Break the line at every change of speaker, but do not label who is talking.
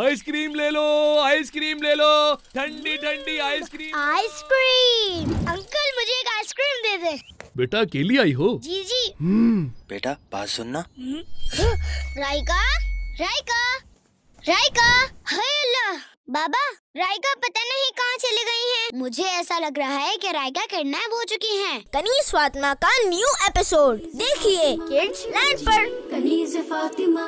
Ice cream ले लो ice cream ले लो ठंडी ठंडी आइसक्रीम
आइसक्रीम अंकल मुझे एक आइसक्रीम दे दे
बेटा अकेली आई
हो जी जी हम्म।
बेटा बात सुनना
हम्म। रायका रायका रायका हाय अल्लाह बाबा रायका पता नहीं कहाँ चली गई हैं। मुझे ऐसा लग रहा है कि रायका किडनैप हो चुकी हैं। कनीज फातिमा का न्यू एपिसोड देखिए
किड्स लैंड पर कनीज फातिमा